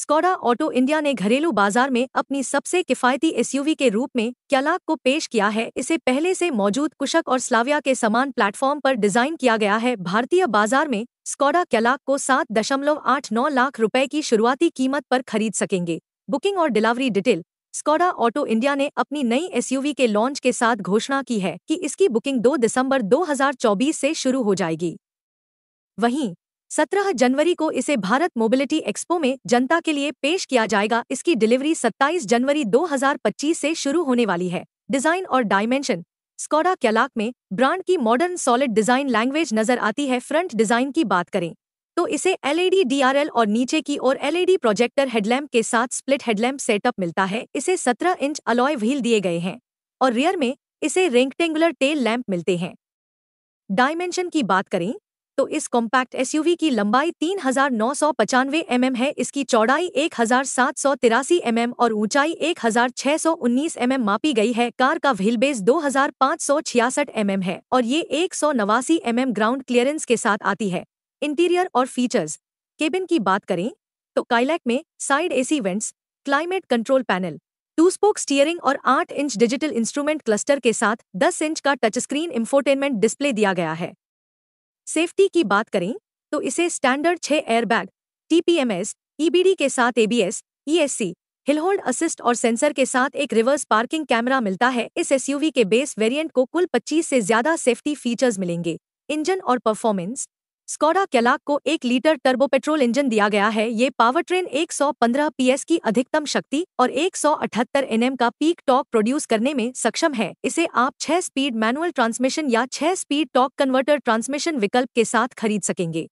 Skoda Auto India ने घरेलू बाजार में अपनी सबसे किफायती एसयूवी के रूप में क्यालाक को पेश किया है इसे पहले से मौजूद कुशक और स्लाविया के समान प्लेटफॉर्म पर डिजाइन किया गया है भारतीय बाजार में स्कोडा क्यालाक को सात दशमलव आठ नौ लाख रुपए की शुरुआती कीमत पर खरीद सकेंगे बुकिंग और delivery detail Skoda Auto India ने अपनी नई एसयूवी के लॉन्च के साथ घोषणा की है कि इसकी बुकिंग 2 दिसंबर 2024 से शुरू हो जाएगी वहीं 17 जनवरी को इसे भारत मोबिलिटी एक्सपो में जनता के लिए पेश किया जाएगा इसकी डिलीवरी 27 जनवरी 2025 से शुरू होने वाली है डिजाइन और डायमेंशन स्कोडा कैलाक में ब्रांड की मॉडर्न सॉलिड डिजाइन लैंग्वेज नजर आती है फ्रंट डिजाइन की बात करें तो इसे एलईडी डीआरएल और नीचे की ओर एलईडी प्रोजेक्टर हेडलैम्प के साथ स्प्लिट हेडलैम्प सेटअप मिलता है इसे 17 इंच अलॉय व्हील दिए गए हैं और रियर में इसे रेंगटेंगुलर टेल लैंप मिलते हैं डायमेंशन की बात करें तो इस कॉम्पैक्ट एसयूवी की लंबाई तीन हजार नौ सौ पचानवे एम है इसकी चौड़ाई एक हजार सात सौ तिरासी एम और ऊंचाई एक हजार छह सौ उन्नीस एम मापी गई है कार का व्हील बेस दो हजार पाँच सौ छियासठ एम है और ये एक सौ नवासी एम ग्राउंड क्लियरेंस के साथ आती है इंटीरियर और फीचर्स केबिन की बात करें तो काइलैक में side AC vents climate control panel two spoke steering और आठ इंच डिजिटल इंस्ट्रूमेंट क्लस्टर के साथ दस इंच का टच स्क्रीन इंफोटेनमेंट डिस्प्ले दिया गया है सेफ्टी की बात करें तो इसे स्टैंडर्ड छः एयरबैग टीपीएमएस ईबीडी e के साथ ABS ESC e hill hold assist और सेंसर के साथ एक रिवर्स पार्किंग कैमरा मिलता है इस एसयूवी के बेस वेरिएंट को कुल 25 से ज्यादा सेफ्टी फीचर्स मिलेंगे इंजन और परफॉर्मेंस स्कोडा कैलाक को एक लीटर टर्बो पेट्रोल इंजन दिया गया है ये पावर ट्रेन 115 पीएस की अधिकतम शक्ति और 178 एनएम का पीक टॉक प्रोड्यूस करने में सक्षम है इसे आप 6 स्पीड मैनुअल ट्रांसमिशन या 6 स्पीड टॉक कन्वर्टर ट्रांसमिशन विकल्प के साथ खरीद सकेंगे